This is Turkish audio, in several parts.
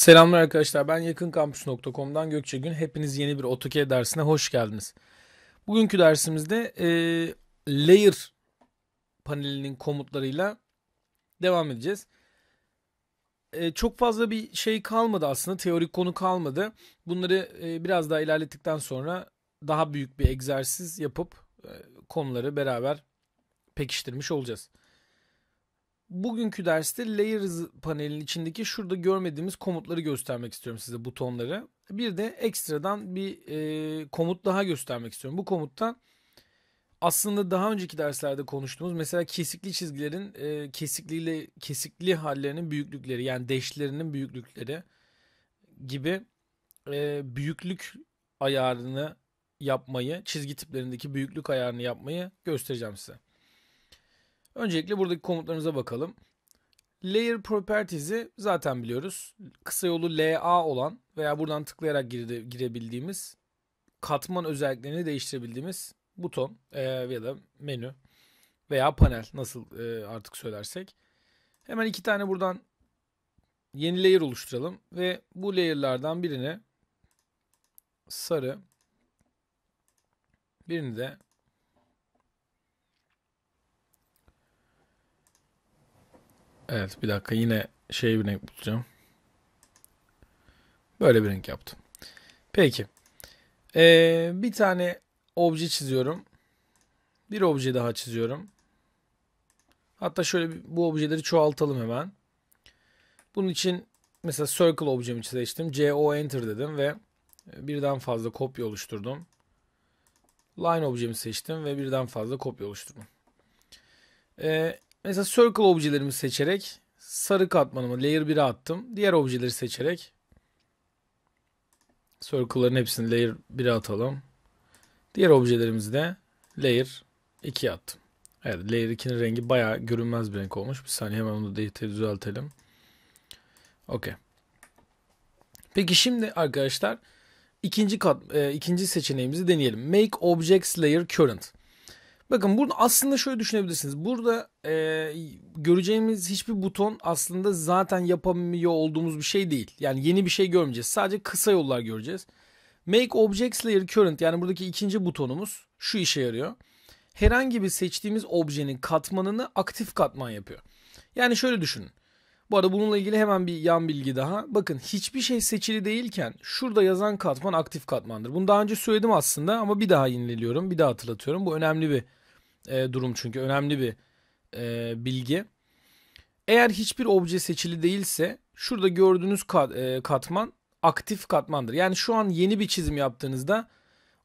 Selamlar arkadaşlar ben yakınkampüs.com'dan Gökçe Gün. Hepiniz yeni bir AutoCAD dersine hoş geldiniz. Bugünkü dersimizde e, layer panelinin komutlarıyla devam edeceğiz. E, çok fazla bir şey kalmadı aslında teorik konu kalmadı. Bunları e, biraz daha ilerlettikten sonra daha büyük bir egzersiz yapıp e, konuları beraber pekiştirmiş olacağız. Bugünkü derste Layers panelinin içindeki şurada görmediğimiz komutları göstermek istiyorum size butonları. Bir de ekstradan bir e, komut daha göstermek istiyorum. Bu komuttan aslında daha önceki derslerde konuştuğumuz mesela kesikli çizgilerin e, kesikliyle kesikli hallerinin büyüklükleri yani deşlerinin büyüklükleri gibi e, büyüklük ayarını yapmayı, çizgi tiplerindeki büyüklük ayarını yapmayı göstereceğim size. Öncelikle buradaki komutlarımıza bakalım. Layer Properties'i zaten biliyoruz. Kısa yolu LA olan veya buradan tıklayarak gire, girebildiğimiz katman özelliklerini değiştirebildiğimiz buton e, ya da menü veya panel nasıl e, artık söylersek. Hemen iki tane buradan yeni layer oluşturalım ve bu layer'lardan birini sarı birini de Evet bir dakika yine şey bir renk bulacağım Böyle bir renk yaptım. Peki. Ee, bir tane obje çiziyorum. Bir obje daha çiziyorum. Hatta şöyle bu objeleri çoğaltalım hemen. Bunun için mesela circle objemi seçtim. CO enter dedim ve birden fazla kopya oluşturdum. Line objemi seçtim ve birden fazla kopya oluşturdum. Ee, Mesela circle objelerimi seçerek sarı katmanımı layer 1'e attım. Diğer objeleri seçerek circle'ların hepsini layer 1'e atalım. Diğer objelerimizi de layer 2'ye attım. Evet layer 2'nin rengi bayağı görünmez bir renk olmuş. Bir saniye hemen onu da düzeltelim. Okey. Peki şimdi arkadaşlar ikinci kat e, ikinci seçeneğimizi deneyelim. Make objects layer current. Bakın burada aslında şöyle düşünebilirsiniz. Burada e, göreceğimiz hiçbir buton aslında zaten yapamıyor olduğumuz bir şey değil. Yani yeni bir şey görmeyeceğiz. Sadece kısa yollar göreceğiz. Make Objects Layer Current yani buradaki ikinci butonumuz şu işe yarıyor. Herhangi bir seçtiğimiz objenin katmanını aktif katman yapıyor. Yani şöyle düşünün. Bu arada bununla ilgili hemen bir yan bilgi daha. Bakın hiçbir şey seçili değilken şurada yazan katman aktif katmandır. Bunu daha önce söyledim aslında ama bir daha yeniliyorum, bir daha hatırlatıyorum. Bu önemli bir e, durum çünkü önemli bir e, bilgi. Eğer hiçbir obje seçili değilse şurada gördüğünüz kat, e, katman aktif katmandır. Yani şu an yeni bir çizim yaptığınızda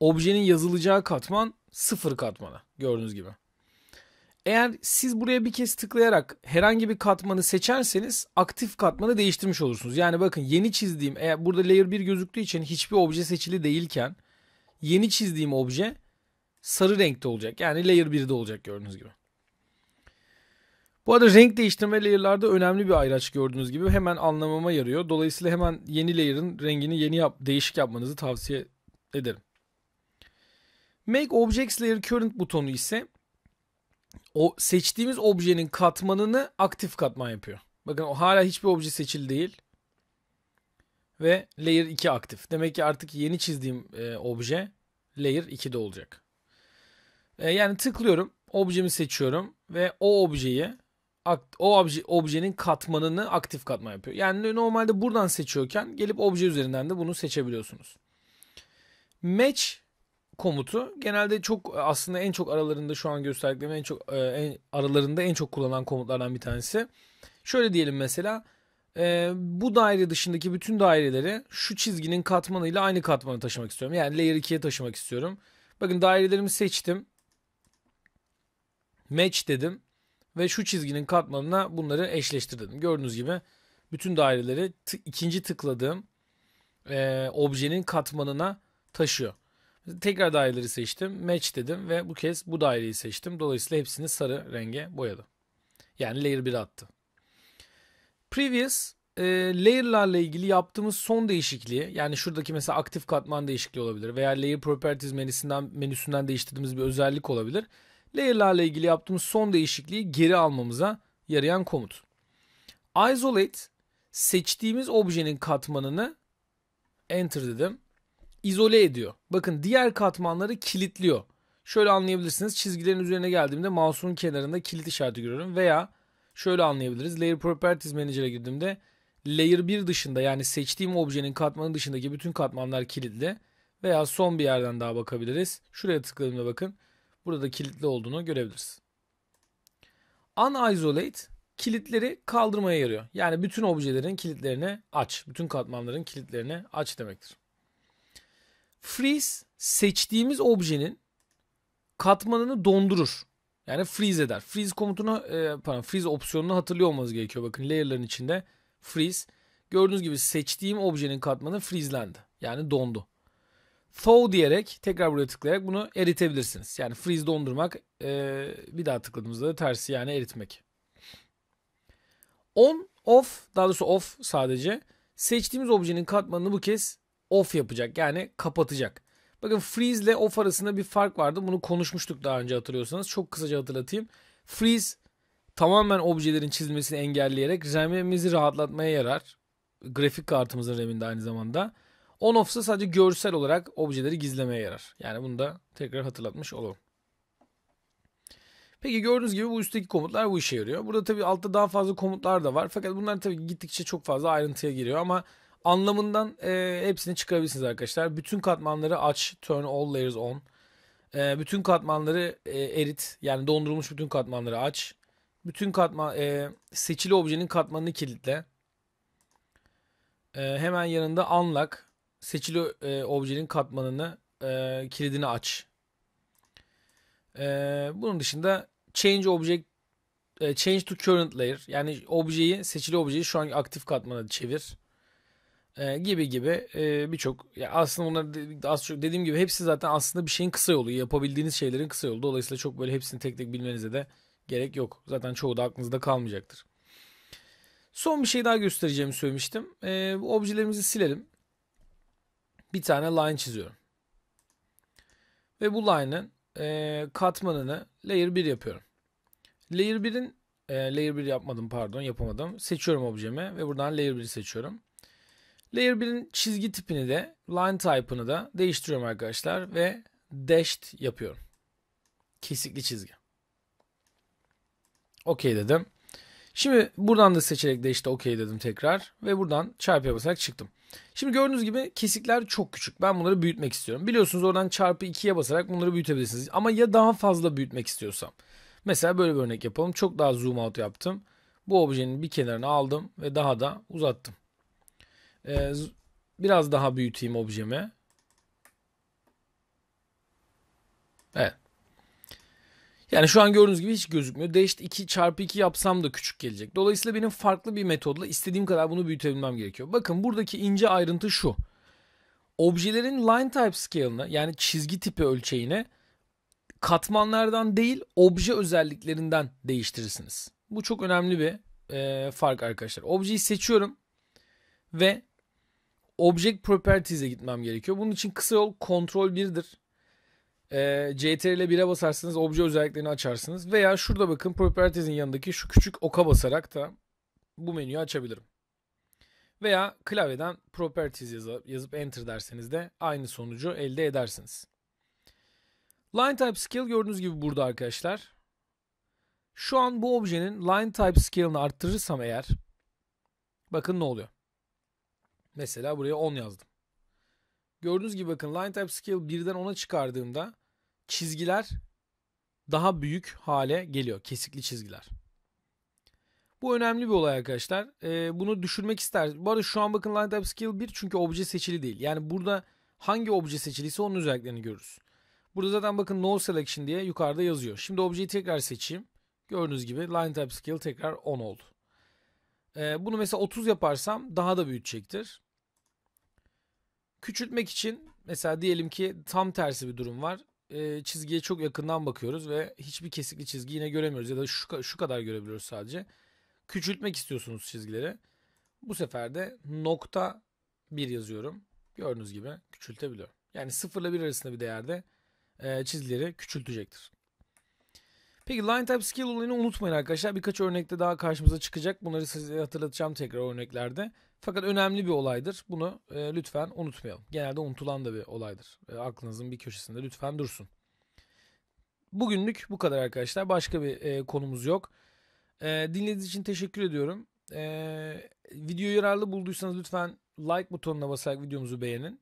objenin yazılacağı katman sıfır katmana. gördüğünüz gibi. Eğer siz buraya bir kez tıklayarak herhangi bir katmanı seçerseniz aktif katmanı değiştirmiş olursunuz. Yani bakın yeni çizdiğim eğer burada layer 1 gözüktüğü için hiçbir obje seçili değilken yeni çizdiğim obje sarı renkte olacak. Yani layer 1'de olacak gördüğünüz gibi. Bu arada renk değiştirme layer'larda önemli bir ayraç gördüğünüz gibi hemen anlamama yarıyor. Dolayısıyla hemen yeni layer'ın rengini yeni yap değişik yapmanızı tavsiye ederim. Make Objects Layer Current butonu ise o seçtiğimiz objenin katmanını aktif katman yapıyor. Bakın o hala hiçbir obje seçili değil. Ve Layer 2 aktif. Demek ki artık yeni çizdiğim e, obje Layer 2'de olacak. E, yani tıklıyorum, objemi seçiyorum ve o objeyi o obje, objenin katmanını aktif katman yapıyor. Yani normalde buradan seçiyorken gelip obje üzerinden de bunu seçebiliyorsunuz. Match komutu genelde çok e, aslında en çok aralarında şu an gösterdiğim en çok e, en, aralarında en çok kullanılan komutlardan bir tanesi. Şöyle diyelim mesela e, bu daire dışındaki bütün daireleri şu çizginin katmanıyla aynı katmanı taşımak istiyorum. Yani layer 2'ye taşımak istiyorum. Bakın dairelerimi seçtim match dedim ve şu çizginin katmanına bunları eşleştirdim. Gördüğünüz gibi bütün daireleri ikinci tıkladığım e, objenin katmanına taşıyor. Tekrar daireleri seçtim. Match dedim ve bu kez bu daireyi seçtim. Dolayısıyla hepsini sarı renge boyadım. Yani layer 1'e attı. Previous e, layer'larla ilgili yaptığımız son değişikliği yani şuradaki mesela aktif katman değişikliği olabilir veya layer properties menüsünden menüsünden değiştirdiğimiz bir özellik olabilir layer'larla ilgili yaptığımız son değişikliği geri almamıza yarayan komut. Isolate seçtiğimiz objenin katmanını enter dedim. izole ediyor. Bakın diğer katmanları kilitliyor. Şöyle anlayabilirsiniz. Çizgilerin üzerine geldiğimde mouse'un kenarında kilit işareti görüyorum veya şöyle anlayabiliriz. Layer Properties Manager'a girdiğimde Layer 1 dışında yani seçtiğim objenin katmanı dışındaki bütün katmanlar kilitli. Veya son bir yerden daha bakabiliriz. Şuraya tıkladığımda bakın Burada kilitli olduğunu görebiliriz. Unisolate kilitleri kaldırmaya yarıyor. Yani bütün objelerin kilitlerini aç. Bütün katmanların kilitlerini aç demektir. Freeze seçtiğimiz objenin katmanını dondurur. Yani freeze eder. Freeze komutunu e, pardon freeze opsiyonunu hatırlıyor olmanız gerekiyor. Bakın layer'ların içinde freeze. Gördüğünüz gibi seçtiğim objenin katmanı freezelendi. Yani dondu thaw diyerek tekrar buraya tıklayarak bunu eritebilirsiniz. Yani freeze dondurmak e, bir daha tıkladığımızda da tersi yani eritmek. On off daha doğrusu off sadece seçtiğimiz objenin katmanını bu kez off yapacak yani kapatacak. Bakın freeze ile off arasında bir fark vardı. Bunu konuşmuştuk daha önce hatırlıyorsanız. Çok kısaca hatırlatayım. Freeze tamamen objelerin çizilmesini engelleyerek RAM'imizi rahatlatmaya yarar. Grafik kartımızın RAM'inde aynı zamanda. On off'sa sadece görsel olarak objeleri gizlemeye yarar. Yani bunu da tekrar hatırlatmış olalım. Peki gördüğünüz gibi bu üstteki komutlar bu işe yarıyor. Burada tabi altta daha fazla komutlar da var. Fakat bunlar tabi gittikçe çok fazla ayrıntıya giriyor ama anlamından e, hepsini çıkarabilirsiniz arkadaşlar. Bütün katmanları aç, turn all layers on. E, bütün katmanları e, erit, yani dondurulmuş bütün katmanları aç. Bütün katman e, seçili objenin katmanını kilitle. E, hemen yanında unlock, seçili e, objenin katmanını e, kilidini aç. E, bunun dışında change object e, change to current layer yani objeyi seçili objeyi şu anki aktif katmana çevir e, gibi gibi e, birçok aslında bunlar az çok dediğim gibi hepsi zaten aslında bir şeyin kısa yolu yapabildiğiniz şeylerin kısa yolu dolayısıyla çok böyle hepsini tek tek bilmenize de gerek yok zaten çoğu da aklınızda kalmayacaktır. Son bir şey daha göstereceğimi söylemiştim. E, bu objelerimizi silelim bir tane line çiziyorum. Ve bu line'ın e, katmanını layer 1 yapıyorum. Layer 1'in e, layer 1 yapmadım pardon yapamadım. Seçiyorum objemi ve buradan layer 1'i seçiyorum. Layer 1'in çizgi tipini de line type'ını da değiştiriyorum arkadaşlar ve dashed yapıyorum. Kesikli çizgi. Okey dedim. Şimdi buradan da seçerek de işte okey dedim tekrar ve buradan çarpıya basarak çıktım. Şimdi gördüğünüz gibi kesikler çok küçük. Ben bunları büyütmek istiyorum. Biliyorsunuz oradan çarpı 2'ye basarak bunları büyütebilirsiniz. Ama ya daha fazla büyütmek istiyorsam. Mesela böyle bir örnek yapalım. Çok daha zoom out yaptım. Bu objenin bir kenarını aldım ve daha da uzattım. Ee, biraz daha büyüteyim objemi. Evet. Yani şu an gördüğünüz gibi hiç gözükmüyor. Dashed 2 çarpı 2 yapsam da küçük gelecek. Dolayısıyla benim farklı bir metodla istediğim kadar bunu büyütebilmem gerekiyor. Bakın buradaki ince ayrıntı şu. Objelerin line type scale'ını yani çizgi tipi ölçeğini katmanlardan değil obje özelliklerinden değiştirirsiniz. Bu çok önemli bir e, fark arkadaşlar. Objeyi seçiyorum ve object properties'e gitmem gerekiyor. Bunun için kısa yol kontrol 1'dir. E, ee, CTR ile 1'e basarsınız obje özelliklerini açarsınız. Veya şurada bakın Properties'in yanındaki şu küçük oka basarak da bu menüyü açabilirim. Veya klavyeden Properties yazıp, yazıp Enter derseniz de aynı sonucu elde edersiniz. Line Type Scale gördüğünüz gibi burada arkadaşlar. Şu an bu objenin Line Type Scale'ını arttırırsam eğer bakın ne oluyor. Mesela buraya 10 yazdım. Gördüğünüz gibi bakın line type scale 1'den 10'a çıkardığımda çizgiler daha büyük hale geliyor. Kesikli çizgiler. Bu önemli bir olay arkadaşlar. Ee, bunu düşürmek ister. Bu arada şu an bakın line type scale 1 çünkü obje seçili değil. Yani burada hangi obje seçiliyse onun özelliklerini görürüz. Burada zaten bakın no selection diye yukarıda yazıyor. Şimdi objeyi tekrar seçeyim. Gördüğünüz gibi line type scale tekrar 10 oldu. Ee, bunu mesela 30 yaparsam daha da büyütecektir. Küçültmek için mesela diyelim ki tam tersi bir durum var. E, çizgiye çok yakından bakıyoruz ve hiçbir kesikli çizgi yine göremiyoruz ya da şu, şu kadar görebiliyoruz sadece. Küçültmek istiyorsunuz çizgileri. Bu sefer de nokta 1 yazıyorum. Gördüğünüz gibi küçültebiliyorum. Yani 0 ile 1 arasında bir değerde e, çizgileri küçültecektir. Peki line type scale olayını unutmayın arkadaşlar. Birkaç örnekte daha karşımıza çıkacak. Bunları size hatırlatacağım tekrar örneklerde. Fakat önemli bir olaydır. Bunu e, lütfen unutmayalım. Genelde unutulan da bir olaydır. E, aklınızın bir köşesinde lütfen dursun. Bugünlük bu kadar arkadaşlar. Başka bir e, konumuz yok. E, dinlediğiniz için teşekkür ediyorum. E, videoyu yararlı bulduysanız lütfen like butonuna basarak videomuzu beğenin.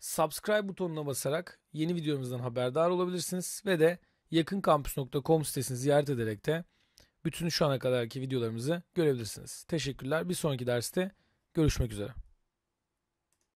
Subscribe butonuna basarak yeni videomuzdan haberdar olabilirsiniz. Ve de yakınkampüs.com sitesini ziyaret ederek de bütün şu ana kadarki videolarımızı görebilirsiniz. Teşekkürler. Bir sonraki derste Görüşmek üzere.